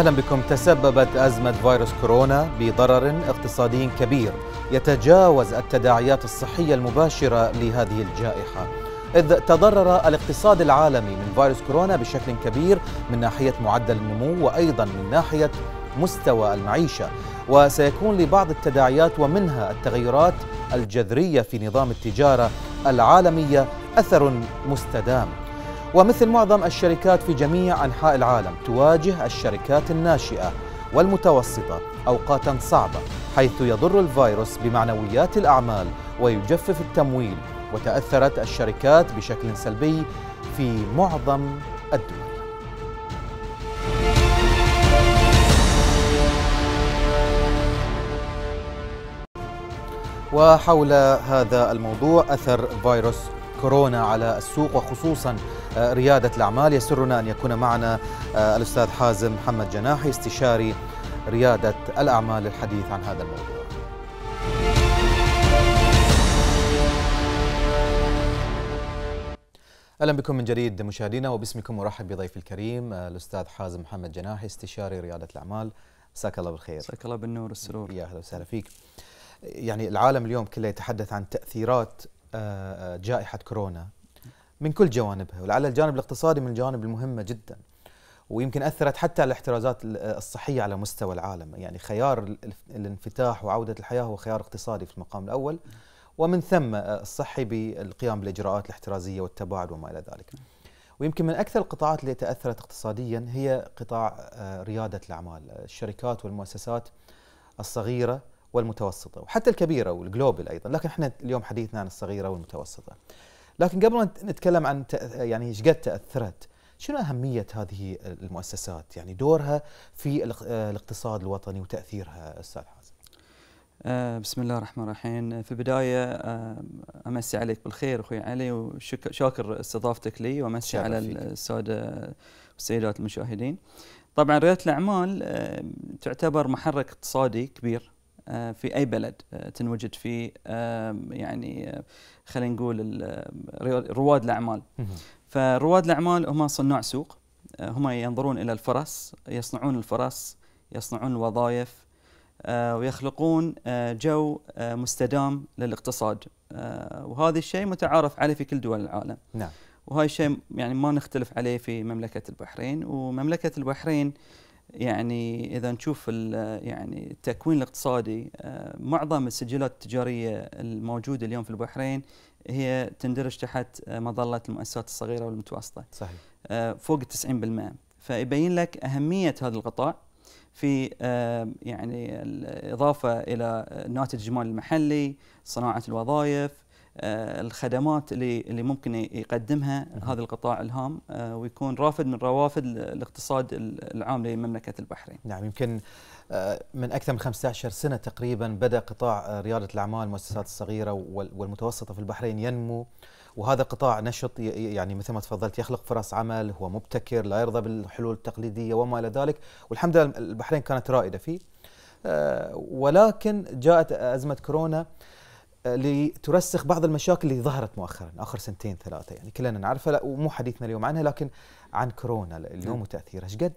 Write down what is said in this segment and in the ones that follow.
أهلا بكم تسببت أزمة فيروس كورونا بضرر اقتصادي كبير يتجاوز التداعيات الصحية المباشرة لهذه الجائحة إذ تضرر الاقتصاد العالمي من فيروس كورونا بشكل كبير من ناحية معدل النمو وأيضا من ناحية مستوى المعيشة وسيكون لبعض التداعيات ومنها التغيرات الجذرية في نظام التجارة العالمية أثر مستدام ومثل معظم الشركات في جميع أنحاء العالم تواجه الشركات الناشئة والمتوسطة أوقاتا صعبة حيث يضر الفيروس بمعنويات الأعمال ويجفف التمويل وتأثرت الشركات بشكل سلبي في معظم الدول وحول هذا الموضوع أثر فيروس كورونا على السوق وخصوصا آه، ريادة الأعمال يسرنا أن يكون معنا آه، الأستاذ حازم محمد جناحي استشاري ريادة الأعمال للحديث عن هذا الموضوع اهلا بكم من جديد مشاهدينا وباسمكم ارحب بضيفي الكريم آه، الاستاذ حازم محمد جناحي استشاري رياده الاعمال مساك الله بالخير مساك الله بالنور والسرور يا اهلا وسهلا فيك يعني العالم اليوم كله يتحدث عن تاثيرات جائحه كورونا من كل جوانبها ولعل الجانب الاقتصادي من الجوانب المهمة جدا ويمكن أثرت حتى على الاحترازات الصحية على مستوى العالم يعني خيار الانفتاح وعودة الحياة هو خيار اقتصادي في المقام الأول ومن ثم آه، الصحي بالقيام بالإجراءات الاحترازية والتباعد وما إلى ذلك ويمكن من أكثر القطاعات اللي تأثرت اقتصاديا هي قطاع آه، ريادة الأعمال آه، الشركات والمؤسسات الصغيرة والمتوسطة وحتى الكبيرة والجلوبال أيضا لكن احنا اليوم حديثنا عن الصغيرة والمتوسطة لكن قبل أن نتكلم عن يعني ايش قد تاثرت شنو اهميه هذه المؤسسات يعني دورها في الاقتصاد الوطني وتاثيرها استاذ حازم آه، بسم الله الرحمن الرحيم في البداية آه، أمسي عليك بالخير أخوي علي وشاكر استضافتك لي وأمسي على السادة والسيدات المشاهدين طبعا ريادة الأعمال آه، تعتبر محرك اقتصادي كبير آه، في اي بلد آه، تنوجد فيه آه، يعني خلينا نقول رواد الاعمال فرواد الاعمال هم صناع سوق هم ينظرون الى الفرص يصنعون الفرص يصنعون الوظائف ويخلقون جو مستدام للاقتصاد وهذا الشيء متعارف عليه في كل دول العالم نعم وهاي الشيء يعني ما نختلف عليه في مملكه البحرين ومملكه البحرين يعني اذا نشوف يعني التكوين الاقتصادي آه، معظم السجلات التجاريه الموجوده اليوم في البحرين هي تندرج تحت آه، مظله المؤسسات الصغيره والمتوسطه. صحيح. آه، فوق 90% فيبين لك اهميه هذا القطاع في يعني الاضافه الى الناتج الجمال المحلي، صناعه الوظائف، آه، الخدمات اللي اللي ممكن يقدمها هذا القطاع الهام آه، ويكون رافد من روافد الاقتصاد العام لمملكه البحرين. نعم يمكن آه، من اكثر من 15 سنه تقريبا بدا قطاع رياده الاعمال المؤسسات الصغيره والمتوسطه في البحرين ينمو وهذا قطاع نشط يعني مثل ما تفضلت يخلق فرص عمل هو مبتكر لا يرضى بالحلول التقليديه وما الى ذلك والحمد لله البحرين كانت رائده فيه ولكن جاءت ازمه كورونا لترسخ بعض المشاكل اللي ظهرت مؤخرا اخر سنتين ثلاثه يعني كلنا نعرفها لا ومو حديثنا اليوم عنها لكن عن كورونا اليوم نعم. وتاثيرها ايش قد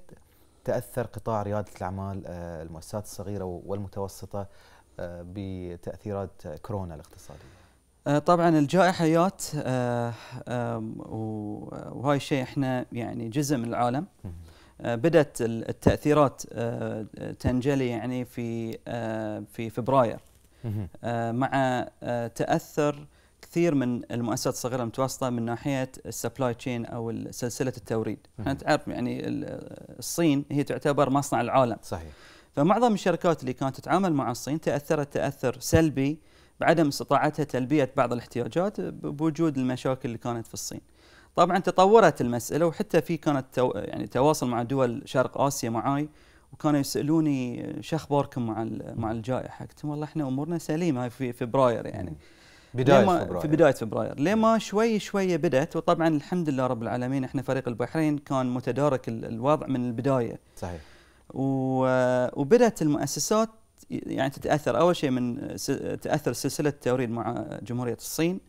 تاثر قطاع رياده الاعمال آه، المؤسسات الصغيره والمتوسطه آه، بتاثيرات كورونا الاقتصاديه آه، طبعا الجائحه جات وهاي الشيء احنا يعني جزء من العالم بدات التاثيرات تنجلي يعني في في فبراير آه، مع آه، تاثر كثير من المؤسسات الصغيره المتوسطه من ناحيه السبلاي تشين او سلسله التوريد، انت تعرف يعني الصين هي تعتبر مصنع العالم. صحيح. فمعظم الشركات اللي كانت تتعامل مع الصين تاثرت تاثر سلبي بعدم استطاعتها تلبيه بعض الاحتياجات بوجود المشاكل اللي كانت في الصين. طبعا تطورت المساله وحتى في كانت تو يعني تواصل مع دول شرق اسيا معاي وكانوا يسالوني شو اخباركم مع مع الجائحه؟ قلت والله احنا امورنا سليمه هاي في فبراير يعني بدايه فبراير في بدايه فبراير لما شوي شوي بدات وطبعا الحمد لله رب العالمين احنا فريق البحرين كان متدارك الوضع من البدايه صحيح وبدات المؤسسات يعني تتاثر اول شيء من تاثر سلسله التوريد مع جمهوريه الصين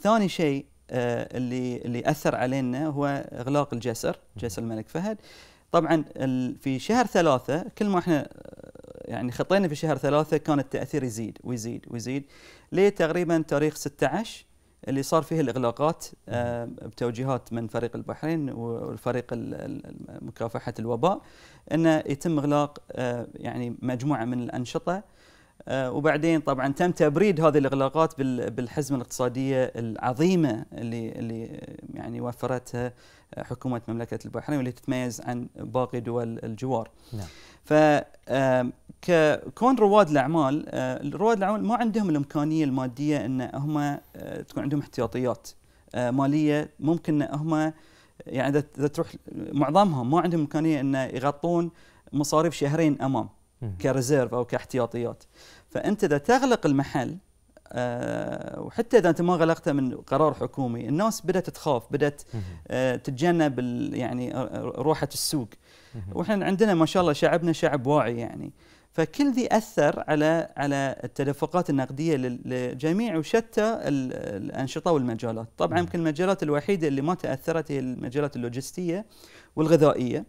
ثاني شيء آه، اللي اللي اثر علينا هو اغلاق الجسر جسر الملك فهد طبعا في شهر ثلاثة كل ما احنا آه، يعني خطينا في شهر ثلاثة كان التأثير يزيد ويزيد ويزيد لتقريبا تاريخ 16 اللي صار فيه الإغلاقات آه، بتوجيهات من فريق البحرين والفريق مكافحة الوباء أنه يتم إغلاق آه، يعني مجموعة من الأنشطة آه، وبعدين طبعا تم تبريد هذه الاغلاقات بالحزمه الاقتصاديه العظيمه اللي اللي يعني وفرتها حكومه مملكه البحرين واللي تتميز عن باقي دول الجوار. نعم. آه، كون رواد الاعمال آه، رواد الاعمال ما عندهم الامكانيه الماديه ان هم تكون عندهم احتياطيات ماليه ممكن ان هم يعني اذا تروح معظمهم ما عندهم امكانيه ان يغطون مصاريف شهرين امام كريزيرف او كاحتياطيات. فانت اذا تغلق المحل أه وحتى اذا انت ما غلقته من قرار حكومي الناس بدات تخاف بدات أه تتجنب يعني آه، آه، روحه السوق واحنا عندنا ما شاء الله شعبنا شعب واعي يعني فكل ذي اثر على على التدفقات النقديه لجميع وشتى الانشطه والمجالات، طبعا يمكن المجالات الوحيده اللي ما تاثرت هي المجالات اللوجستيه والغذائيه.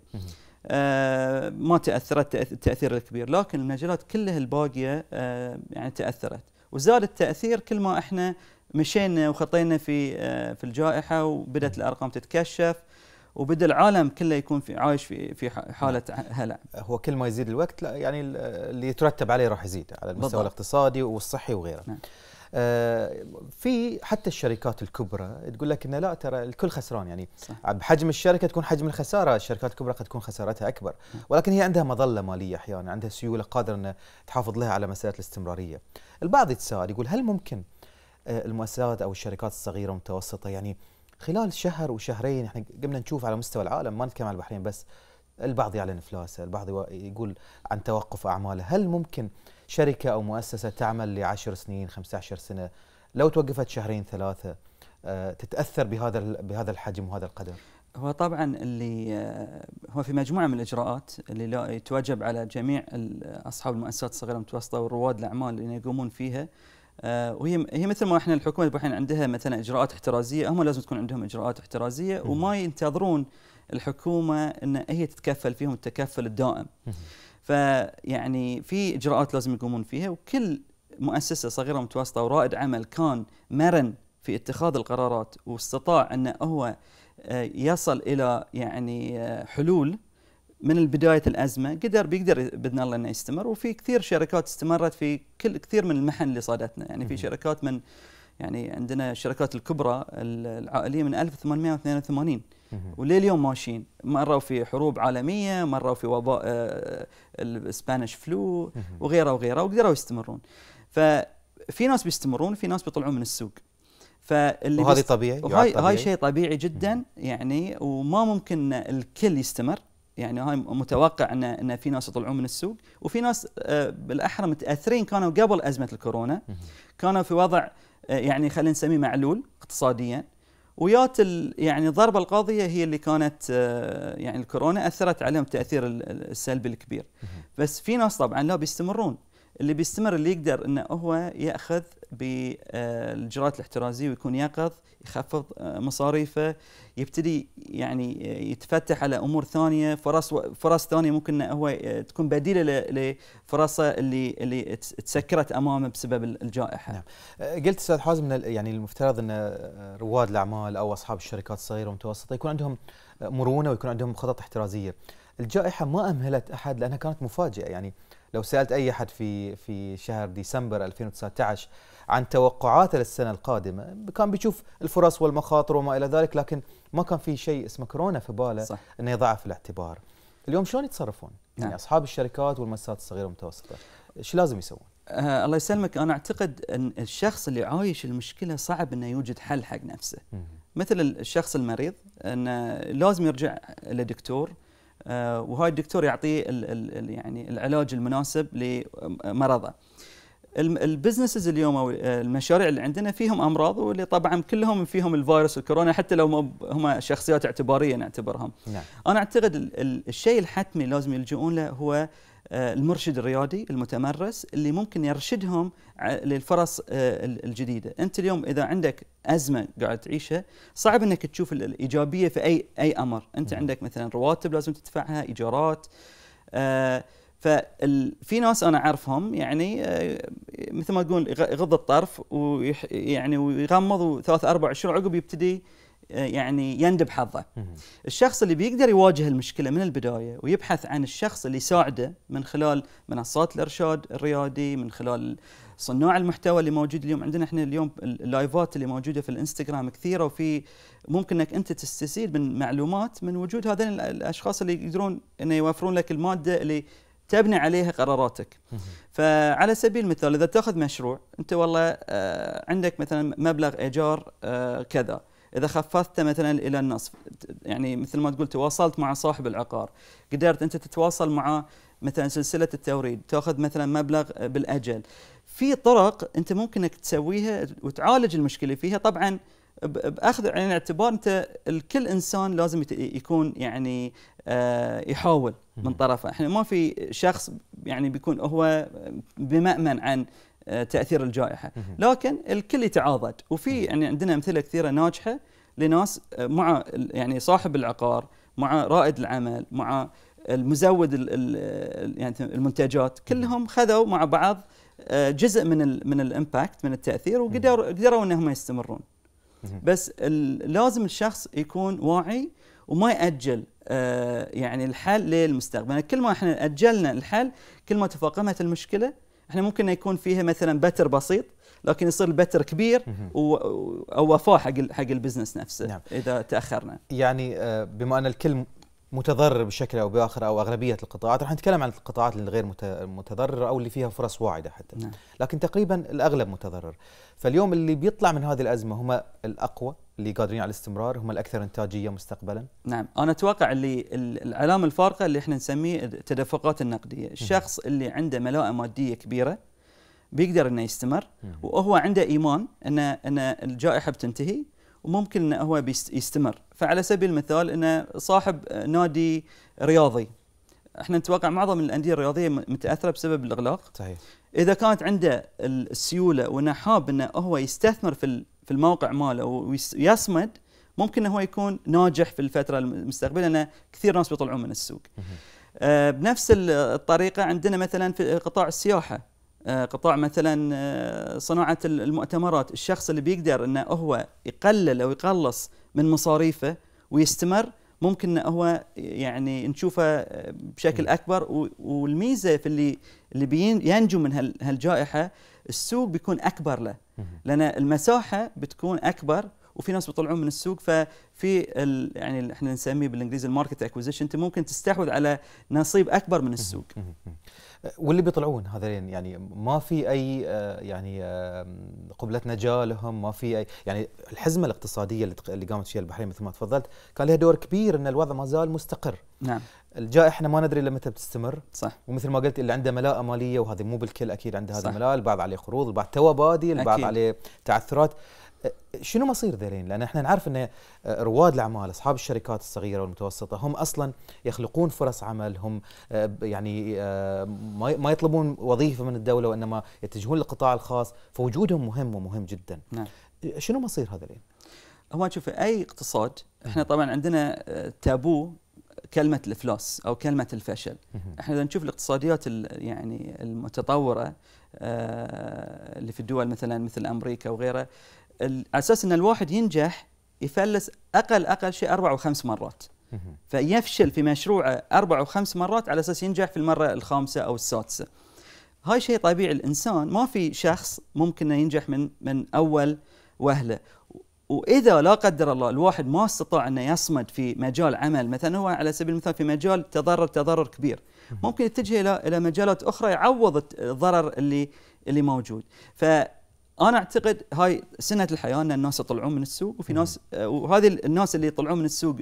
آه، ما تاثرت التاثير الكبير لكن المجالات كلها الباقيه آه، يعني تاثرت وزاد التاثير كل ما احنا مشينا وخطينا في آه، في الجائحه وبدات نعم. الارقام تتكشف وبدا العالم كله يكون في عايش في في نعم. حاله هلع هو كل ما يزيد الوقت لا يعني اللي يترتب عليه راح يزيد على المستوى بالضبط. الاقتصادي والصحي وغيره نعم. آه، في حتى الشركات الكبرى تقول لك انه لا ترى الكل خسران يعني صح. بحجم الشركه تكون حجم الخساره الشركات الكبرى قد تكون خسارتها اكبر نعم. ولكن هي عندها مظله ماليه احيانا عندها سيوله قادره ان تحافظ لها على مساله الاستمراريه البعض يتساءل يقول هل ممكن آه، المؤسسات او الشركات الصغيره والمتوسطه يعني خلال شهر وشهرين احنا قمنا نشوف على مستوى العالم ما نتكلم على البحرين بس البعض يعلن افلاسه البعض يقول عن توقف اعماله هل ممكن شركة أو مؤسسة تعمل لعشر سنين 15 سنة لو توقفت شهرين ثلاثة آه، تتأثر بهذا بهذا الحجم وهذا القدر؟ هو طبعا اللي آه، هو في مجموعه من الاجراءات اللي يتوجب على جميع اصحاب المؤسسات الصغيره والمتوسطه ورواد الاعمال اللي يقومون فيها آه، وهي هي مثل ما احنا الحكومه الحين عندها مثلا اجراءات احترازيه هم لازم تكون عندهم اجراءات احترازيه وما ينتظرون الحكومه ان هي تتكفل فيهم التكفل الدائم. فيعني في اجراءات لازم يقومون فيها وكل مؤسسه صغيره ومتوسطه ورائد عمل كان مرن في اتخاذ القرارات واستطاع انه هو آه، يصل الى يعني آه، حلول من بدايه الازمه قدر بيقدر باذن الله انه يستمر وفي كثير شركات استمرت في كل كثير من المحن اللي صادتنا يعني في شركات من يعني عندنا الشركات الكبرى العائليه من 1882 ولليوم ماشيين مروا في حروب عالميه مروا في وباء الاسبانيش فلو وغيره وغيره وقدروا يستمرون ففي ناس بيستمرون في ناس بيطلعون من السوق فاللي وهذه طبيعي وهاي هاي شيء طبيعي جدا يعني وما ممكن الكل يستمر يعني هاي متوقع ان ان في ناس يطلعون من السوق وفي ناس آه، بالاحرى متاثرين كانوا قبل ازمه الكورونا كانوا في وضع آه، يعني خلينا نسميه معلول اقتصاديا ويات يعني الضربه القاضيه هي اللي كانت آه، يعني الكورونا اثرت عليهم التاثير السلبي الكبير بس في ناس طبعا لا بيستمرون اللي بيستمر اللي يقدر انه هو ياخذ بالجرات الاحترازيه ويكون يقظ يخفض آه، مصاريفه يبتدي يعني آه، يتفتح على امور ثانيه فرص فرص ثانيه ممكن انه هو آه، تكون بديله لفرصه اللي اللي تسكرت امامه بسبب الجائحه. نعم. قلت استاذ حازم يعني المفترض ان رواد الاعمال او اصحاب الشركات الصغيره والمتوسطه يكون عندهم مرونه ويكون عندهم خطط احترازيه. الجائحه ما امهلت احد لانها كانت مفاجئه يعني لو سالت اي احد في في شهر ديسمبر 2019 عن توقعاته للسنه القادمه كان بيشوف الفرص والمخاطر وما الى ذلك لكن ما كان في شيء اسمه كورونا في باله صح. انه يضعه في الاعتبار اليوم شلون يتصرفون يعني نعم. يعني اصحاب الشركات والمؤسسات الصغيره والمتوسطه ايش لازم يسوون آه الله يسلمك انا اعتقد ان الشخص اللي عايش المشكله صعب انه يوجد حل حق نفسه مثل الشخص المريض انه لازم يرجع لدكتور آه، وهاي الدكتور يعطيه يعني العلاج المناسب لمرضه البزنسز اليوم او المشاريع اللي عندنا فيهم امراض واللي طبعا كلهم فيهم الفيروس الكورونا حتى لو هم شخصيات اعتباريه نعتبرهم. نعم. انا اعتقد الشيء الحتمي لازم يلجؤون له هو آه، المرشد الرياضي المتمرس اللي ممكن يرشدهم للفرص آه، الجديده، انت اليوم اذا عندك ازمه قاعد تعيشها صعب انك تشوف الايجابيه في اي اي امر، انت عندك مثلا رواتب لازم تدفعها، ايجارات آه، ففي ناس انا اعرفهم يعني مثل ما تقول يغض الطرف ويعني ويغمض ثلاث اربع شهور عقب يبتدي آه، يعني يندب حظه الشخص اللي بيقدر يواجه المشكله من البدايه ويبحث عن الشخص اللي يساعده من خلال منصات الارشاد الريادي من خلال صناع المحتوى اللي موجود اليوم عندنا احنا اليوم اللايفات اللي موجوده في الانستغرام كثيره وفي ممكن انك انت تستفيد من معلومات من وجود هذين الاشخاص اللي يقدرون انه يوفرون لك الماده اللي تبني عليها قراراتك فعلى سبيل المثال اذا تاخذ مشروع انت والله آه، عندك مثلا مبلغ ايجار آه، كذا اذا خفضته مثلا الى النصف يعني مثل ما تقول تواصلت مع صاحب العقار قدرت انت تتواصل مع مثلا سلسله التوريد تاخذ مثلا مبلغ بالاجل في طرق انت ممكن انك تسويها وتعالج المشكله فيها طبعا باخذ عين يعني الاعتبار انت الكل انسان لازم يكون يعني آه، يحاول من طرفه احنا ما في شخص يعني بيكون هو بمأمن عن آه، تاثير الجائحه لكن الكل يتعاضد وفي يعني عندنا امثله كثيره ناجحه لناس آه، مع يعني صاحب العقار مع رائد العمل مع المزود يعني المنتجات كلهم خذوا مع بعض آه، جزء من الـ من الامباكت من التاثير وقدروا قدروا انهم يستمرون بس لازم الشخص يكون واعي وما ياجل يعني الحل للمستقبل كل ما احنا اجلنا الحل كل ما تفاقمت المشكله احنا ممكن يكون فيها مثلا بتر بسيط لكن يصير البتر كبير او وفاه حق حق البزنس نفسه نعم. اذا تاخرنا يعني آه، بما ان الكل متضرر بشكل او باخر او اغلبيه القطاعات رح نتكلم عن القطاعات الغير متضرره او اللي فيها فرص واعده حتى نعم. لكن تقريبا الاغلب متضرر فاليوم اللي بيطلع من هذه الازمه هم الاقوى اللي قادرين على الاستمرار هم الاكثر انتاجيه مستقبلا نعم انا اتوقع اللي العلامه الفارقه اللي احنا نسميه التدفقات النقديه الشخص اللي عنده ملاءه ماديه كبيره بيقدر انه يستمر وهو عنده ايمان ان ان الجائحه بتنتهي ممكن انه هو يستمر فعلى سبيل المثال انه صاحب نادي رياضي احنا نتوقع معظم الانديه الرياضيه متاثره بسبب الاغلاق صحيح اذا كانت عنده السيوله وانه حاب انه هو يستثمر في في الموقع ماله ويصمد ممكن هو يكون ناجح في الفتره المستقبليه لان كثير ناس بيطلعون من السوق. آه بنفس الطريقه عندنا مثلا في قطاع السياحه آه، قطاع مثلا آه، صناعه المؤتمرات الشخص اللي بيقدر انه هو يقلل او يقلص من مصاريفه ويستمر ممكن انه هو يعني نشوفه آه، بشكل اكبر والميزه في اللي اللي ينجو من هالجائحه السوق بيكون اكبر له لان المساحه بتكون اكبر وفي ناس بيطلعون من السوق ففي يعني احنا نسميه بالانجليزي الماركت اكوزيشن انت ممكن تستحوذ على نصيب اكبر من السوق واللي بيطلعون هذين يعني ما في اي آه، يعني قبله نجاه لهم ما في اي يعني الحزمه الاقتصاديه اللي قامت فيها البحرين مثل ما تفضلت كان لها دور كبير ان الوضع ما زال مستقر نعم الجائحه احنا ما ندري متى بتستمر صح ومثل ما قلت اللي عنده ملاءه ماليه وهذه مو بالكل اكيد عنده هذا الملاءه البعض عليه قروض البعض تو بادي البعض عليه تعثرات شنو مصير ذلين؟ لان احنا نعرف ان آه، رواد الاعمال اصحاب الشركات الصغيره والمتوسطه هم اصلا يخلقون فرص عمل هم آه، يعني آه، ما يطلبون وظيفه من الدوله وانما يتجهون للقطاع الخاص فوجودهم مهم ومهم جدا. نعم. شنو مصير هذا هو شوف اي اقتصاد احنا طبعا عندنا تابو كلمه الافلاس او كلمه الفشل احنا اذا نشوف الاقتصاديات يعني المتطوره اللي في الدول مثلا مثل امريكا وغيرها على اساس ان الواحد ينجح يفلس اقل اقل شيء اربع وخمس مرات فيفشل في مشروعه اربع وخمس مرات على اساس ينجح في المره الخامسه او السادسه. هاي شيء طبيعي الانسان ما في شخص ممكن ينجح من من اول وهله واذا لا قدر الله الواحد ما استطاع انه يصمد في مجال عمل مثلا هو على سبيل المثال في مجال تضرر تضرر كبير ممكن يتجه الى الى مجالات اخرى يعوض الضرر اللي اللي موجود ف انا اعتقد هاي سنه الحياه ان الناس يطلعون من السوق وفي ناس وهذه الناس اللي يطلعون من السوق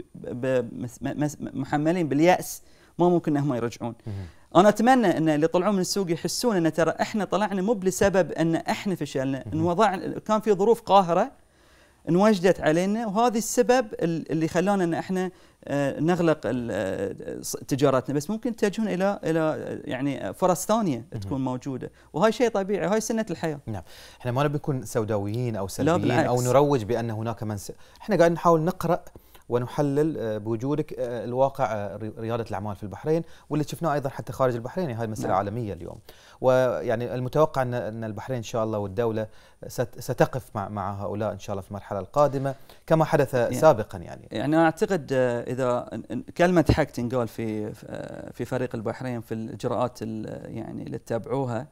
محملين بالياس ما ممكن انهم يرجعون. انا اتمنى ان اللي يطلعون من السوق يحسون ان ترى احنا طلعنا مو بسبب ان احنا فشلنا، ان وضع كان في ظروف قاهره انوجدت علينا وهذا السبب اللي خلانا ان احنا آه، نغلق آه، تجارتنا بس ممكن تتجهون الى الى آه، يعني فرص ثانيه تكون موجوده وهاي شيء طبيعي هاي سنه الحياه نعم احنا ما نبي نكون سوداويين او سلبيين او نروج بان هناك من س... احنا قاعدين نحاول نقرا ونحلل آه، بوجودك آه، الواقع آه، رياده الاعمال في البحرين واللي شفناه ايضا حتى خارج البحرين هاي مساله نعم. عالميه اليوم ويعني المتوقع ان البحرين ان شاء الله والدوله ستقف مع مع هؤلاء ان شاء الله في المرحله القادمه كما حدث يعني سابقا يعني يعني انا اعتقد اذا كلمه حق تنقال في في فريق البحرين في الاجراءات يعني اللي اتبعوها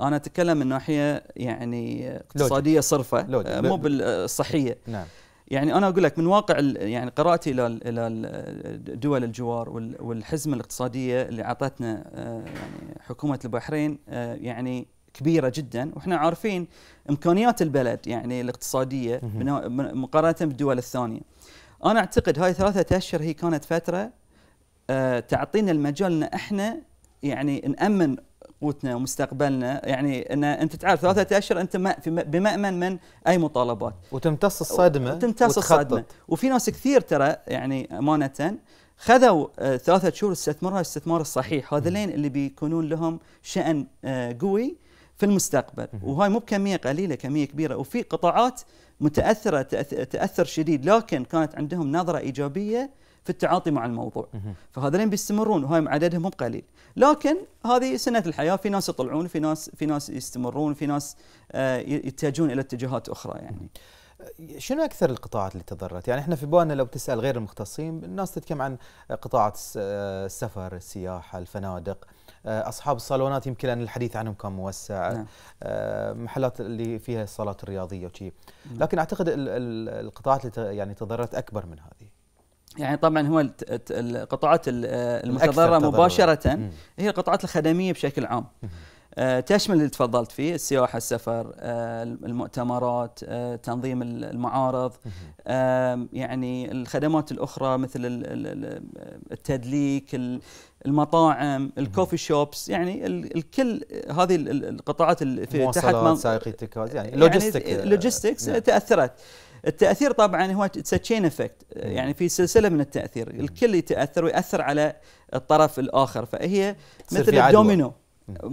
انا اتكلم من ناحيه يعني اقتصاديه صرفه مو بالصحيه نعم يعني انا اقول لك من واقع يعني قراءتي الى الى دول الجوار والحزمه الاقتصاديه اللي اعطتنا آه، يعني حكومه البحرين آه، يعني كبيرة جدا واحنا عارفين امكانيات البلد يعني الاقتصادية مقارنة بالدول الثانية. انا اعتقد هاي ثلاثة اشهر هي كانت فترة آه، تعطينا المجال ان احنا يعني نامن قوتنا ومستقبلنا يعني ان انت تعرف ثلاثه اشهر انت بمامن من اي مطالبات وتمتص الصدمه وتمتص الصدمه وفي ناس كثير ترى يعني امانه خذوا آه، ثلاثة شهور استثمرها الاستثمار الصحيح هذولين اللي بيكونون لهم شأن آه، قوي في المستقبل وهاي مو بكمية قليلة كمية كبيرة وفي قطاعات متأثرة تأثر شديد لكن كانت عندهم نظرة إيجابية في التعاطي مع الموضوع فهذولين بيستمرون وهاي عددهم مو قليل لكن هذه سنه الحياه في ناس يطلعون في ناس في ناس يستمرون في ناس آه، يتجهون الى اتجاهات اخرى يعني شنو اكثر القطاعات اللي تضررت؟ يعني احنا في بالنا لو تسال غير المختصين الناس تتكلم عن آه، قطاعات آه، السفر، السياحه، الفنادق، اصحاب الصالونات يمكن ان الحديث عنهم كان موسع نعم. محلات اللي فيها الصالات الرياضيه وشي نعم. لكن اعتقد القطاعات اللي يعني تضررت اكبر من هذا يعني طبعا هو القطاعات المتضرره آه، مباشره هي القطاعات الخدميه بشكل عام آه، تشمل اللي تفضلت فيه السياحة السفر آه، المؤتمرات تنظيم المعارض يعني الخدمات الأخرى مثل التدليك المطاعم الكوفي شوبس يعني الكل هذه القطاعات اللي تحت سائقي التكاز يعني, يعني لوجيستيك تأثرت نعم. التاثير طبعا هو تشين افكت يعني في سلسله من التاثير الكل يتاثر وياثر على الطرف الاخر فهي مثل الدومينو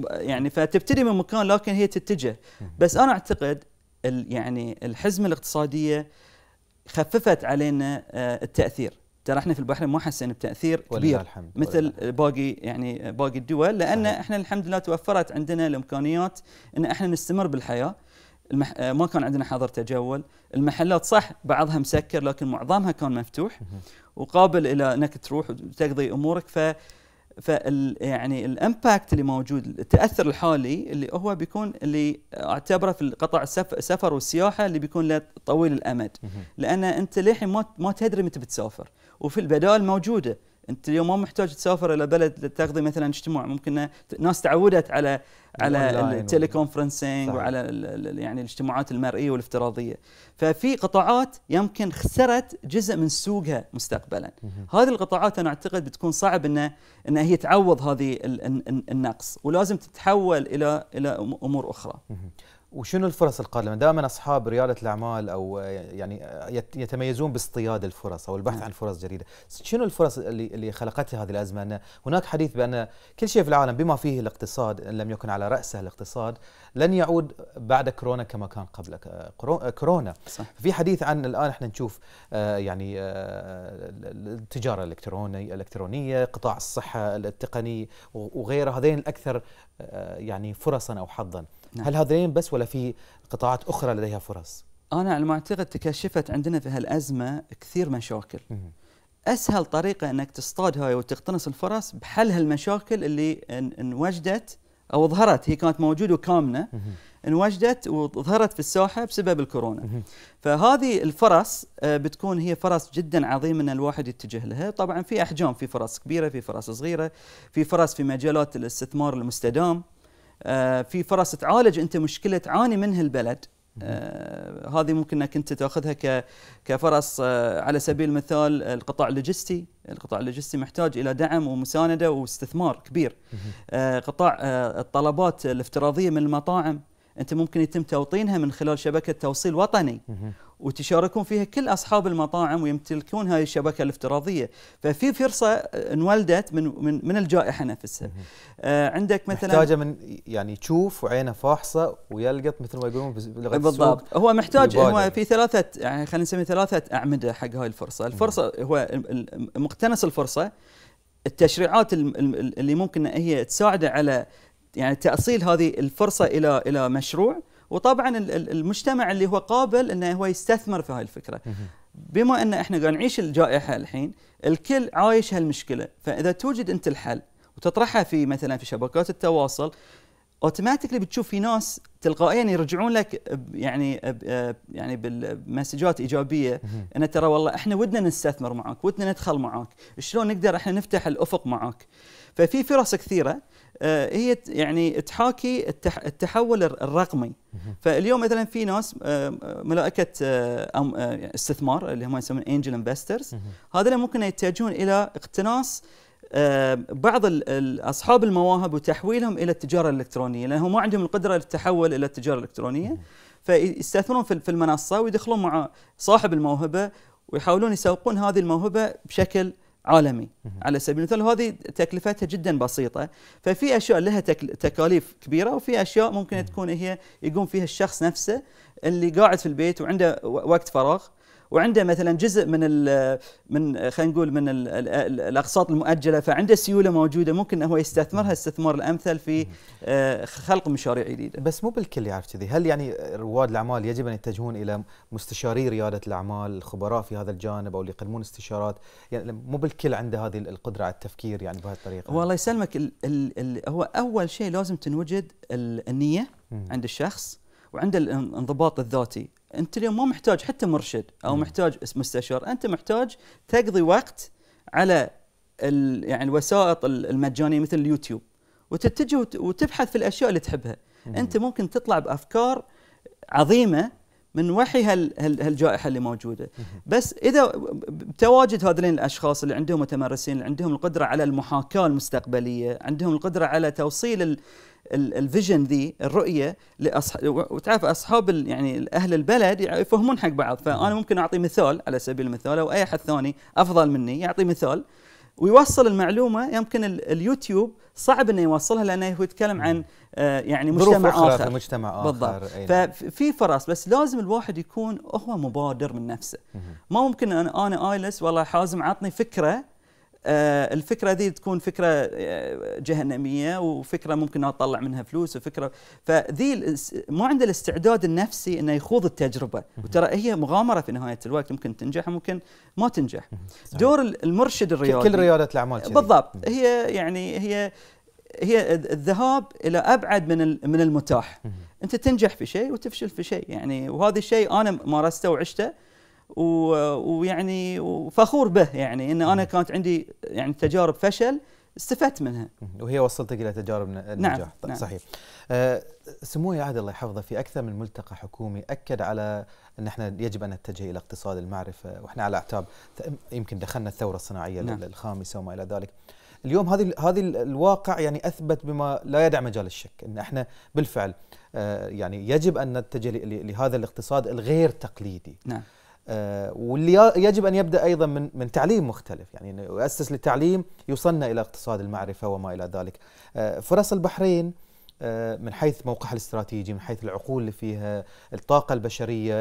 يعني فتبتدي من مكان لكن هي تتجه بس انا اعتقد يعني الحزمه الاقتصاديه خففت علينا آه، التاثير ترى احنا في البحرين ما حسينا بتاثير كبير الحمد مثل باقي يعني باقي الدول لان صحيح. احنا الحمد لله توفرت عندنا الامكانيات ان احنا نستمر بالحياه المح... آه، ما كان عندنا حظر تجول المحلات صح بعضها مسكر لكن معظمها كان مفتوح وقابل الى انك تروح وتقضي امورك ف فال يعني الامباكت اللي موجود التاثر الحالي اللي هو بيكون اللي اعتبره في قطاع السفر والسياحه اللي بيكون له طويل الامد لان انت للحين ما ما تدري متى بتسافر وفي البدائل موجوده انت اليوم ما محتاج تسافر الى بلد لتقضي مثلا اجتماع ممكن ناس تعودت على على التليكونفرنسنج وعلى يعني الاجتماعات المرئيه والافتراضيه ففي قطاعات يمكن خسرت جزء من سوقها مستقبلا هذه القطاعات انا اعتقد بتكون صعب ان ان هي تعوض هذه النقص ولازم تتحول الى الى امور اخرى وشنو الفرص القادمه دائما اصحاب رياده الاعمال او يعني يتميزون باصطياد الفرص او البحث نعم. عن فرص جديده شنو الفرص اللي اللي خلقتها هذه الازمه ان هناك حديث بان كل شيء في العالم بما فيه الاقتصاد ان لم يكن على على رأسها الاقتصاد لن يعود بعد كورونا كما كان قبل آه، آه، كورونا صح. في حديث عن الآن احنا نشوف آه، يعني التجارة الإلكترونية الإلكترونية قطاع الصحة التقني وغيره هذين الأكثر يعني فرصا أو حظا نعم. هل هذين بس ولا في قطاعات أخرى لديها فرص؟ أنا على ما أعتقد تكشفت عندنا في هالأزمة كثير مشاكل اسهل طريقه انك تصطاد هاي وتقتنص الفرص بحل هالمشاكل اللي انوجدت او ظهرت هي كانت موجوده وكامنه انوجدت وظهرت في الساحه بسبب الكورونا فهذه الفرص آه، بتكون هي فرص جدا عظيمه ان الواحد يتجه لها طبعا في احجام في فرص كبيره في فرص صغيره في فرص في مجالات الاستثمار المستدام آه، في فرص تعالج انت مشكله تعاني منها البلد آه، هذه ممكن انك انت تاخذها كفرص آه، على سبيل المثال القطاع اللوجستي، القطاع اللوجستي محتاج الى دعم ومسانده واستثمار كبير. آه، قطاع الطلبات الافتراضيه من المطاعم انت ممكن يتم توطينها من خلال شبكه توصيل وطني وتشاركون فيها كل اصحاب المطاعم ويمتلكون هذه الشبكه الافتراضيه، ففي فرصه انولدت من من من الجائحه نفسها. آه عندك مثلا محتاجه من يعني تشوف وعينه فاحصه ويلقط مثل ما يقولون بلغه بالضبط هو محتاج هو في ثلاثه يعني خلينا نسمي ثلاثه اعمده حق هاي الفرصه، الفرصه هو مقتنص الفرصه التشريعات اللي ممكن هي تساعده على يعني تاصيل هذه الفرصه الى الى مشروع وطبعا المجتمع اللي هو قابل انه هو يستثمر في هاي الفكره بما ان احنا قاعد نعيش الجائحه الحين الكل عايش هالمشكله فاذا توجد انت الحل وتطرحها في مثلا في شبكات التواصل اوتوماتيكلي بتشوف في ناس تلقائيا يرجعون لك يعني آه، يعني بالمسجات ايجابيه ان ترى والله احنا ودنا نستثمر معك ودنا ندخل معك شلون نقدر احنا نفتح الافق معك ففي فرص كثيره آه، هي يعني تحاكي التحول الرقمي فاليوم مثلا في ناس آه، ملائكه آه، استثمار اللي هم يسمون انجل انفسترز هذول ممكن يتجهون الى اقتناص بعض اصحاب المواهب وتحويلهم الى التجاره الالكترونيه لانهم ما عندهم القدره للتحول الى التجاره الالكترونيه فيستثمرون في المنصه ويدخلون مع صاحب الموهبه ويحاولون يسوقون هذه الموهبه بشكل عالمي على سبيل المثال هذه تكلفتها جدا بسيطه ففي اشياء لها تكاليف كبيره وفي اشياء ممكن تكون هي يقوم فيها الشخص نفسه اللي قاعد في البيت وعنده وقت فراغ وعنده مثلا جزء من الـ من خلينا نقول من الاقساط المؤجله فعنده سيوله موجوده ممكن هو يستثمرها الاستثمار الامثل في آه، خلق مشاريع جديده. بس مو بالكل يعرف كذي، هل يعني رواد الاعمال يجب ان يتجهون الى مستشاري رياده الاعمال، الخبراء في هذا الجانب او اللي يقدمون استشارات، يعني مو بالكل عنده هذه القدره على التفكير يعني بهالطريقه. والله يسلمك الـ الـ الـ هو اول شيء لازم تنوجد النيه عند الشخص وعند الانضباط الذاتي انت اليوم مو محتاج حتى مرشد او محتاج مستشار انت محتاج تقضي وقت على يعني الوسائط المجانيه مثل اليوتيوب وتتجه وتبحث في الاشياء اللي تحبها انت ممكن تطلع بافكار عظيمه من وحي هالجائحه اللي موجوده بس اذا تواجد هذين الاشخاص اللي عندهم متمرسين اللي عندهم القدره على المحاكاه المستقبليه عندهم القدره على توصيل الفيجن ذي الرؤيه لأصح... وتعرف اصحاب يعني اهل البلد يفهمون حق بعض فانا نعم. ممكن اعطي مثال على سبيل المثال او اي احد ثاني افضل مني يعطي مثال ويوصل المعلومه يمكن اليوتيوب صعب انه يوصلها لانه هو يتكلم عن نعم. آه، يعني مجتمع اخر, آخر مجتمع اخر بالضبط نعم. ففي فرص بس لازم الواحد يكون هو مبادر من نفسه ما ممكن انا انا ايلس والله حازم عطني فكره آه، الفكره دي تكون فكره آه، جهنميه وفكره ممكن اطلع منها فلوس وفكره فذي مو عنده الاستعداد النفسي انه يخوض التجربه وترى هي مغامره في نهايه الوقت ممكن تنجح وممكن ما تنجح دور المرشد الرياضي كل رياده الاعمال بالضبط هي يعني هي هي الذهاب الى ابعد من من المتاح انت تنجح في شيء وتفشل في شيء يعني وهذا الشيء انا مارسته وعشته ويعني وفخور به يعني ان انا كانت عندي يعني تجارب فشل استفدت منها وهي وصلتك الى تجارب نعم، النجاح نعم. نعم. صحيح أه سموه عاد الله يحفظه في اكثر من ملتقى حكومي اكد على ان احنا يجب ان نتجه الى اقتصاد المعرفه واحنا على اعتاب يمكن دخلنا الثوره الصناعيه نعم. الخامسه وما الى ذلك اليوم هذه هذه الواقع يعني اثبت بما لا يدع مجال الشك ان احنا بالفعل أه يعني يجب ان نتجه لهذا الاقتصاد الغير تقليدي نعم آه، واللي يجب ان يبدا ايضا من من تعليم مختلف يعني انه يؤسس للتعليم يوصلنا الى اقتصاد المعرفه وما الى ذلك. آه، فرص البحرين آه، من حيث موقعها الاستراتيجي من حيث العقول اللي فيها الطاقة البشرية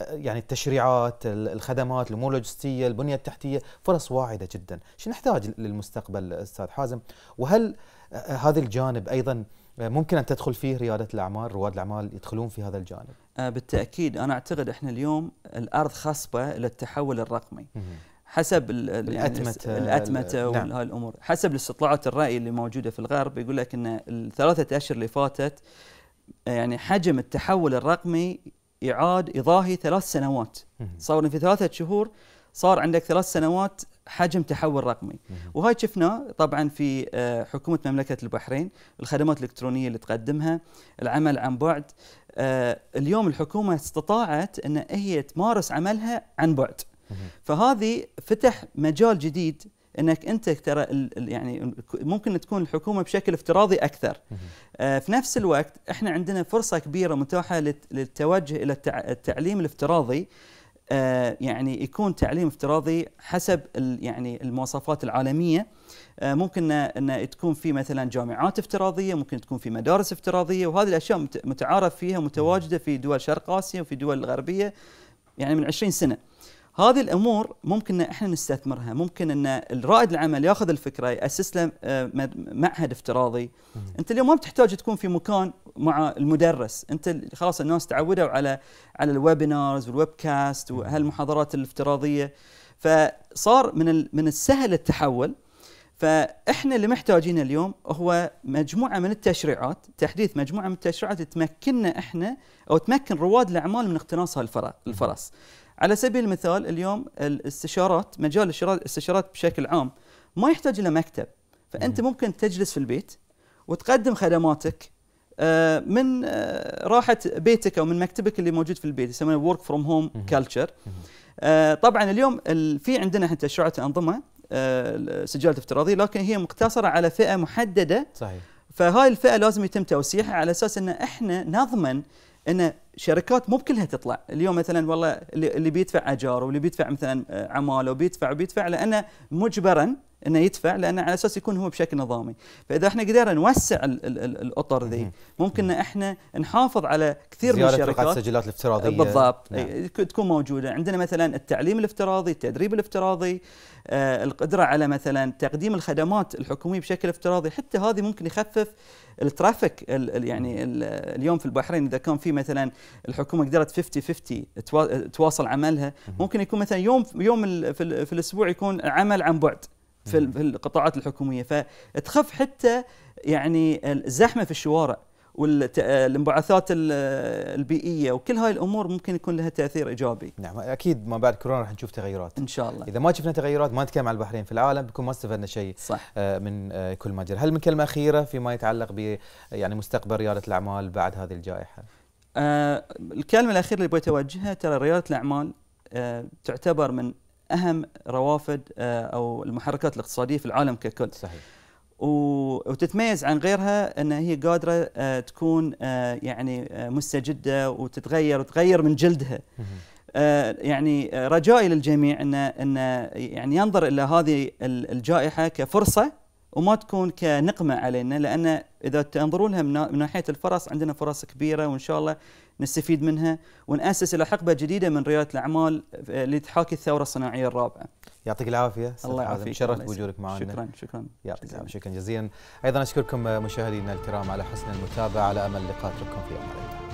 يعني التشريعات الخدمات الأمور اللوجستية البنية التحتية فرص واعدة جدا شو نحتاج للمستقبل أستاذ حازم وهل هذا الجانب أيضا آه، ممكن ان تدخل فيه رياده الاعمال رواد الاعمال يدخلون في هذا الجانب آه، بالتاكيد انا اعتقد احنا اليوم الارض خصبه للتحول الرقمي حسب الاتمته يعني الاتمته وهذه نعم. الامور حسب الاستطلاعات الراي اللي موجوده في الغرب يقول لك ان الثلاثه اشهر اللي فاتت آه، يعني حجم التحول الرقمي يعاد يضاهي ثلاث سنوات صار في ثلاثه شهور صار عندك ثلاث سنوات حجم تحول رقمي وهاي شفناه طبعا في آه، حكومه مملكه البحرين الخدمات الالكترونيه اللي تقدمها العمل عن بعد آه، اليوم الحكومه استطاعت ان هي تمارس عملها عن بعد فهذه فتح مجال جديد انك انت ترى يعني ممكن تكون الحكومه بشكل افتراضي اكثر. آه، في نفس الوقت احنا عندنا فرصه كبيره متاحه للتوجه الى التعليم الافتراضي آه، يعني يكون تعليم افتراضي حسب يعني المواصفات العالميه آه، ممكن ان تكون في مثلا جامعات افتراضيه ممكن تكون في مدارس افتراضيه وهذه الاشياء متعارف فيها متواجده في دول شرق اسيا وفي دول الغربيه يعني من 20 سنه هذه الامور ممكن ان احنا نستثمرها ممكن ان الرائد العمل ياخذ الفكره ياسس له آه، معهد افتراضي انت اليوم ما بتحتاج تكون في مكان مع المدرس انت خلاص الناس تعودوا على على الويبينارز والويب كاست وهالمحاضرات الافتراضيه فصار من من السهل التحول فاحنا اللي محتاجينه اليوم هو مجموعه من التشريعات، تحديث مجموعه من التشريعات تمكننا احنا او تمكن رواد الاعمال من اقتناص هالفرص. على سبيل المثال اليوم الاستشارات مجال الاستشارات بشكل عام ما يحتاج الى مكتب فانت ممكن تجلس في البيت وتقدم خدماتك آه، من آه، راحه بيتك او من مكتبك اللي موجود في البيت يسمونه ورك فروم هوم كلتشر طبعا اليوم في عندنا احنا تشريعات انظمه آه، سجلات افتراضيه لكن هي مقتصره على فئه محدده صحيح فهاي الفئه لازم يتم توسيعها على اساس ان احنا نضمن ان شركات مو بكلها تطلع اليوم مثلا والله اللي بيدفع اجار واللي بيدفع مثلا عماله وبيدفع وبيدفع لانه مجبرا انه يدفع لانه على اساس يكون هو بشكل نظامي، فاذا احنا قدرنا نوسع الـ الـ الـ الاطر ذي ممكن ان احنا نحافظ على كثير من الشركات السجلات الافتراضيه بالضبط نعم. تكون موجوده، عندنا مثلا التعليم الافتراضي، التدريب الافتراضي، آه القدره على مثلا تقديم الخدمات الحكوميه بشكل افتراضي، حتى هذه ممكن يخفف الترافيك يعني اليوم في البحرين اذا كان في مثلا الحكومه قدرت 50 50 تواصل عملها ممكن يكون مثلا يوم يوم في, الاسبوع يكون عمل عن بعد في القطاعات الحكوميه فتخف حتى يعني الزحمه في الشوارع والانبعاثات البيئيه وكل هاي الامور ممكن يكون لها تاثير ايجابي. نعم اكيد ما بعد كورونا راح نشوف تغيرات. ان شاء الله. اذا ما شفنا تغيرات ما نتكلم عن البحرين في العالم بكون ما استفدنا شيء صح. آه، من آه، كل ما جرى. هل من كلمه اخيره فيما يتعلق ب يعني مستقبل رياده الاعمال بعد هذه الجائحه؟ آه الكلمه الاخيره اللي بغيت اوجهها ترى رياده الاعمال آه تعتبر من اهم روافد آه او المحركات الاقتصاديه في العالم ككل صحيح وتتميز عن غيرها ان هي قادره آه تكون آه يعني آه مستجده وتتغير وتغير من جلدها آه، يعني آه، رجائي للجميع ان ان يعني ينظر الى هذه الجائحه كفرصه وما تكون كنقمه علينا لان اذا تنظرون لها من ناحيه الفرص عندنا فرص كبيره وان شاء الله نستفيد منها وناسس الى حقبه جديده من رياده الاعمال اللي آه، تحاكي الثوره الصناعيه الرابعه. يعطيك العافيه الله يعافيك شرف بوجودك معنا شكرا شكرا يعطيك العافيه شكرا جزيلا ايضا اشكركم مشاهدينا الكرام على حسن المتابعه على امل لقاء في امان الله